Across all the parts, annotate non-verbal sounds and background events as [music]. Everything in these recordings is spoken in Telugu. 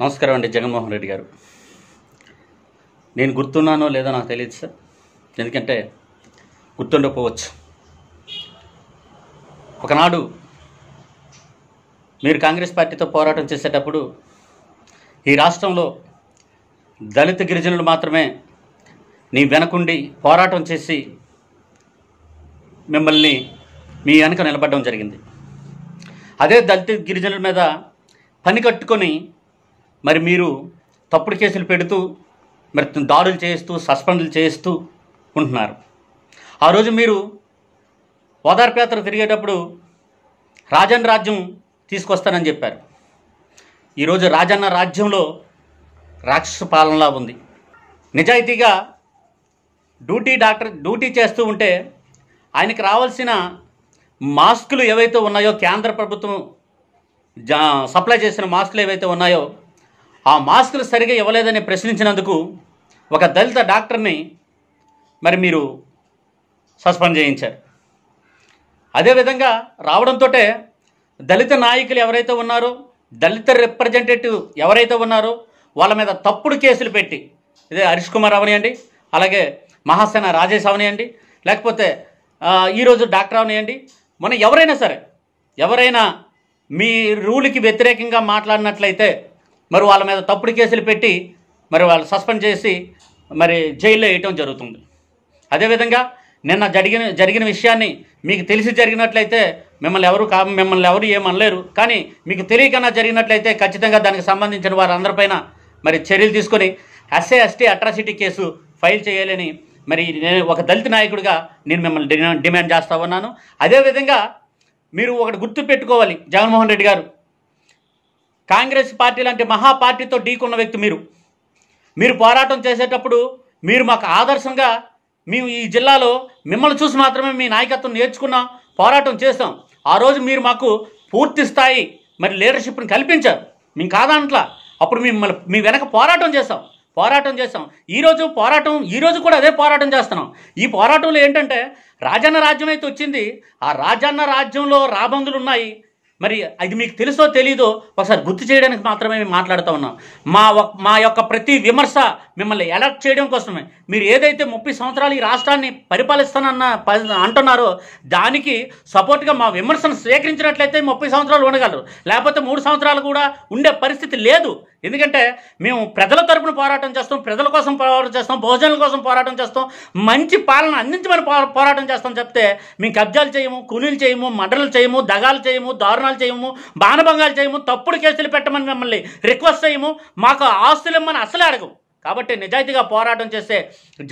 నమస్కారం అండి జగన్మోహన్ రెడ్డి గారు నేను గుర్తున్నానో లేదో నాకు తెలియదు సార్ ఎందుకంటే గుర్తుండకపోవచ్చు ఒకనాడు మీరు కాంగ్రెస్ పార్టీతో పోరాటం చేసేటప్పుడు ఈ రాష్ట్రంలో దళిత గిరిజనులు మాత్రమే నీ వెనకుండి పోరాటం చేసి మిమ్మల్ని మీ వెనక నిలబడడం జరిగింది అదే దళిత గిరిజనుల మీద పని కట్టుకొని మరి మీరు తప్పుడు కేసులు పెడుతూ మరి దాడులు చేస్తూ సస్పెండ్లు చేస్తూ ఉంటున్నారు ఆ రోజు మీరు ఓదార్పేతలు తిరిగేటప్పుడు రాజన్న రాజ్యం తీసుకొస్తానని చెప్పారు ఈరోజు రాజన్న రాజ్యంలో రాక్షస పాలనలా ఉంది నిజాయితీగా డ్యూటీ డాక్టర్ డ్యూటీ చేస్తూ ఉంటే ఆయనకి రావాల్సిన మాస్కులు ఏవైతే ఉన్నాయో కేంద్ర ప్రభుత్వం సప్లై చేసిన మాస్కులు ఏవైతే ఉన్నాయో ఆ మాస్కులు సరిగా ఇవ్వలేదని ప్రశ్నించినందుకు ఒక దళిత డాక్టర్ని మరి మీరు సస్పెండ్ చేయించారు అదేవిధంగా రావడంతో దళిత నాయకులు ఎవరైతే ఉన్నారో దళిత రిప్రజెంటేటివ్ ఎవరైతే ఉన్నారో వాళ్ళ మీద తప్పుడు కేసులు పెట్టి ఇదే హరీష్ కుమార్ అవనియండి అలాగే మహాసేన రాజేష్ అవనియండి లేకపోతే ఈరోజు డాక్టర్ అవనియండి మన ఎవరైనా సరే ఎవరైనా మీ రూల్కి వ్యతిరేకంగా మాట్లాడినట్లయితే మరి వాళ్ళ మీద తప్పుడు కేసులు పెట్టి మరి వాళ్ళు సస్పెండ్ చేసి మరి జైల్లో వేయటం జరుగుతుంది అదేవిధంగా నిన్న జరిగిన జరిగిన విషయాన్ని మీకు తెలిసి జరిగినట్లయితే మిమ్మల్ని ఎవరు కా మిమ్మల్ని ఎవరు ఏమనలేరు కానీ మీకు తెలియకన్నా జరిగినట్లయితే ఖచ్చితంగా దానికి సంబంధించిన వారందరిపైన మరి చర్యలు తీసుకొని SC ST atrocity case file చేయాలని మరి నేను ఒక దళిత నాయకుడిగా నేను మిమ్మల్ని డిమాండ్ చేస్తా ఉన్నాను అదేవిధంగా మీరు ఒకటి గుర్తు పెట్టుకోవాలి జగన్మోహన్ రెడ్డి గారు కాంగ్రెస్ పార్టీ లాంటి మహాపార్టీతో ఢీకున్న వ్యక్తి మీరు మీరు పోరాటం చేసేటప్పుడు మీరు మాకు ఆదర్శంగా మేము ఈ జిల్లాలో మిమ్మల్ని చూసి మాత్రమే మీ నాయకత్వం నేర్చుకున్నాం పోరాటం చేస్తాం ఆ రోజు మీరు మాకు పూర్తి స్థాయి మరి లీడర్షిప్ని కల్పించారు మేము కాదంట్లా అప్పుడు మిమ్మల్ని మీ వెనక పోరాటం చేస్తాం పోరాటం చేస్తాం ఈరోజు పోరాటం ఈరోజు కూడా అదే పోరాటం చేస్తున్నాం ఈ పోరాటంలో ఏంటంటే రాజన్న రాజ్యం అయితే వచ్చింది ఆ రాజన్న రాజ్యంలో రాబందులు ఉన్నాయి మరి అది మీకు తెలుసో తెలీదో ఒకసారి గుర్తు చేయడానికి మాత్రమే మేము మాట్లాడుతూ ఉన్నాం మా మా యొక్క ప్రతి విమర్శ మిమ్మల్ని ఎలర్ట్ చేయడం కోసమే మీరు ఏదైతే ముప్పై సంవత్సరాలు ఈ రాష్ట్రాన్ని పరిపాలిస్తానన్న అంటున్నారో దానికి సపోర్ట్గా మా విమర్శను స్వీకరించినట్లయితే ముప్పై సంవత్సరాలు ఉండగలరు లేకపోతే మూడు సంవత్సరాలు కూడా ఉండే పరిస్థితి లేదు ఎందుకంటే మేము ప్రజల తరపున పోరాటం చేస్తాం ప్రజల కోసం పోరాటం చేస్తాం బహుజనుల కోసం పోరాటం చేస్తాం మంచి పాలన అందించమని పోరాటం చేస్తాం చెప్తే మేము కబ్జాలు చేయము కూలీలు చేయము మడలు చేయము దగాలు చేయము దారుణాలు చేయము బాణభంగాలు చేయము తప్పుడు కేసులు పెట్టమని మిమ్మల్ని రిక్వెస్ట్ చేయము మాకు ఆస్తులు ఇమ్మని అసలే అడగవు కాబట్టి నిజాయితీగా పోరాటం చేస్తే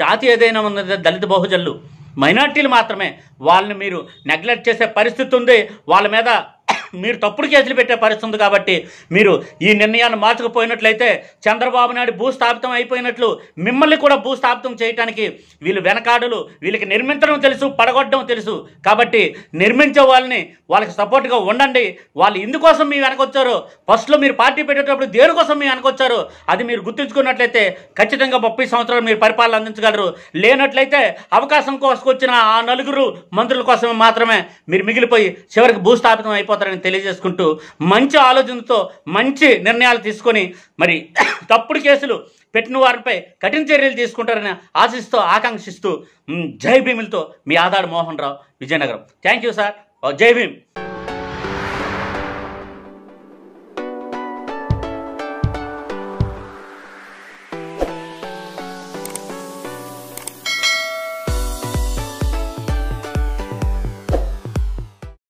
జాతి ఏదైనా ఉన్నది దళిత బహుజనులు మైనార్టీలు మాత్రమే వాళ్ళని మీరు నెగ్లెక్ట్ చేసే పరిస్థితి ఉంది వాళ్ళ మీద మీరు తప్పుడు కేసులు పెట్టే పరిస్థితి ఉంది కాబట్టి మీరు ఈ నిర్ణయాన్ని మార్చకపోయినట్లయితే చంద్రబాబు నాయుడు భూస్థాపితం అయిపోయినట్లు మిమ్మల్ని కూడా భూస్థాపితం చేయడానికి వీళ్ళు వెనకాడలు వీళ్ళకి నిర్మించడం తెలుసు పడగొట్టడం తెలుసు కాబట్టి నిర్మించే వాళ్ళని వాళ్ళకి సపోర్ట్గా ఉండండి వాళ్ళు ఇందుకోసం మీ వెనకొచ్చారు ఫస్ట్లో మీరు పార్టీ పెట్టేటప్పుడు దేనికోసం మీ వెనకొచ్చారు అది మీరు గుర్తుంచుకున్నట్లయితే ఖచ్చితంగా ముప్పై సంవత్సరాలు మీరు పరిపాలన అందించగలరు లేనట్లయితే అవకాశం కోసం వచ్చిన ఆ నలుగురు మంత్రుల కోసమే మాత్రమే మీరు మిగిలిపోయి చివరికి భూస్థాపితం అయిపోతారని తెలియజేసుకుంటూ మంచి ఆలోచనతో మంచి నిర్ణయాలు తీసుకొని మరి [coughs] తప్పుడు కేసులు పెట్టిన వారిపై కఠిన చర్యలు తీసుకుంటారని ఆశిస్తూ ఆకాంక్షిస్తూ జై భీములతో మీ ఆదాడు Mohan Rao Vizianagaram thank you sir జై భీమ్